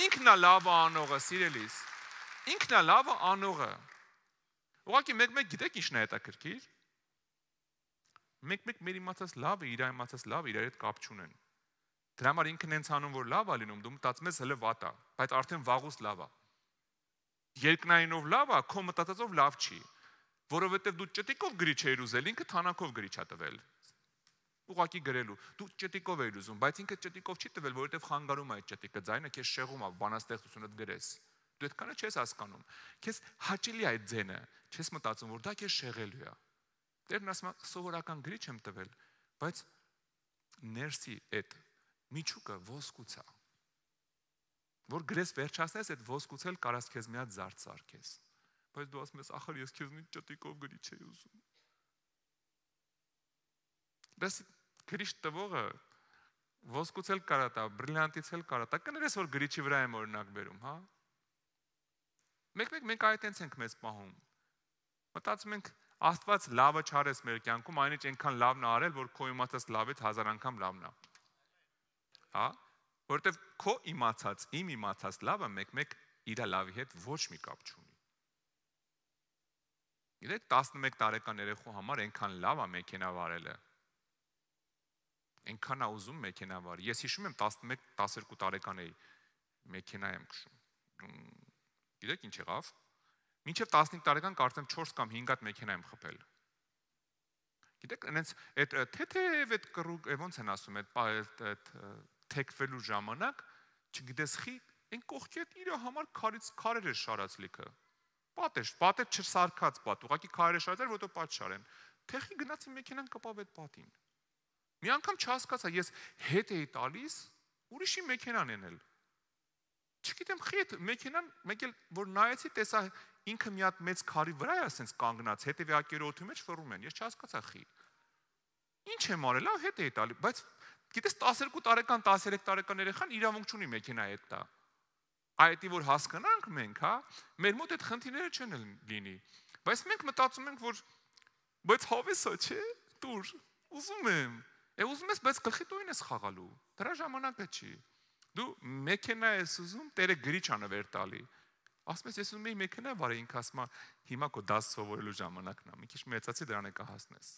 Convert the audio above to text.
Ինքնա լավը անողը, սիրելիս։ Ինքնա լավը անողը։ Ուղղակի մեկ-մեկ գիտեք ինչն է հետաքրքիր։ Մեկ-մեկ մեր իմացած լավը, իր իմացած լավը իրար հետ կապ չունեն։ Դրա համար ինքն հենց անում որ լավ է լինում, դու մտածում ես հələ վատ է, բայց արդեն վաղուց լավ է։ Երկնայինով լավ է, քո մտածածով լավ չի, որովհետև դու ճտիկով գրիչ էիր ուզել, ինքը թանակով գրիչ ա տվել ուղակի գրելու։ Դու ճտիկով էիր ուզում, բայց ինքը ճտիկով չի տվել, որովհետև խանգարում է այդ ճտիկը, ձայնը քեզ շեղում է, բանաստեղծությունդ գրես։ Դու այդքանը չես հասկանում։ Քեզ հաճելի է այդ ձենը, չես մտածում, որ դա քեզ շեղելու է։ Տերն ասում է, սովորական գրիչ եմ տվել, բայց ներսի այդ միջուկը ոսկուց է։ Որ գրես վերջացնես այդ ոսկուցել կարաս քեզ մի հատ զարցարքես։ Բայց դու ասում ես, ախր ես քեզնից ճտիկով գրիչ եի ուզում։ Դասի գրիչ տվողը ոսկուց էլ կարա տա, բրիլյանտից էլ կարա տա։ Կներես որ գրիչի վրա եմ օրինակ բերում, հա։ Մեկ-մեկ մենք այտենց ենք մեզ պահում։ Մտածում ենք Աստված լավը չարես մեր կյանքում, այնիչ այնքան լավն է արել, որ քո իմացած լավից հազար անգամ լավն է։ Հա? Որտեվ քո իմացած, իմ իմացած լավը մեկ-մեկ իր լավի հետ ոչ մի կապ չունի։ Գիտեք, 11 տարեկան երեխու համար այնքան լավ է մեքենա վարելը, Այնքան ա ուզում մեքենա վարի։ Ես հիշում եմ 11, 12 տարեկան էի մեքենա եմ քշում։ Գիտեք ինչ եղավ։ Մինչև 15 տարեկան կարծեմ 4 կամ 5 հատ մեքենա եմ խփել։ Գիտեք, այնց այդ թեթև այդ կրուկ, ոնց են ասում, այդ այդ թեքվելու ժամանակ չգիտես խի, այն կողքի հետ իր համար քարից քարեր է շարած լիքը։ Պատեշ, պատեշ չսարքած պատ, ուղղակի քարեր է շարած, որտեղ պատ շարեն։ Թեխի գնացի մեքենան կպավ այդ պատին։ պատ Մի անգամ չհասկացա, ես հետ էի տալիս, ուրիշի մեքենան ենել։ Չգիտեմ, խիտ մեքենան մեկ էլ որ նայեցի, տեսա ինքը մի հատ մեծ քարի վրա է ասենց կանգնած, հետևյակերը օթի մեջ ֆռում են։ Ես չհասկացա խի։ Ինչ եմ արել, ավ հետ էի տալի, բայց գիտես 12 տարեկան, 13 տարեկան երեխան իրավունք չունի մեքենա հետ տա։ Այդի որ հասկանանք մենք, հա, մեր մոտ այդ խնդիրները չեն լինի։ Բայց մենք մտածում ենք, որ բայց հավեսա, չէ՞, դուր, ուզում եմ, Է ուզում ես, բայց գլխի տույն ես խաղալու։ Դրա ժամանակը չի։ Դու մեքենա ես ուզում, տերը գրիչ անվեր տալի։ Ասում ես, ես ուզում եմ մեքենա վարել, ինքը ասում է, հիմա քո դաս սովորելու ժամանակն է։ Մի քիչ մեծացի դրան է կհասնես։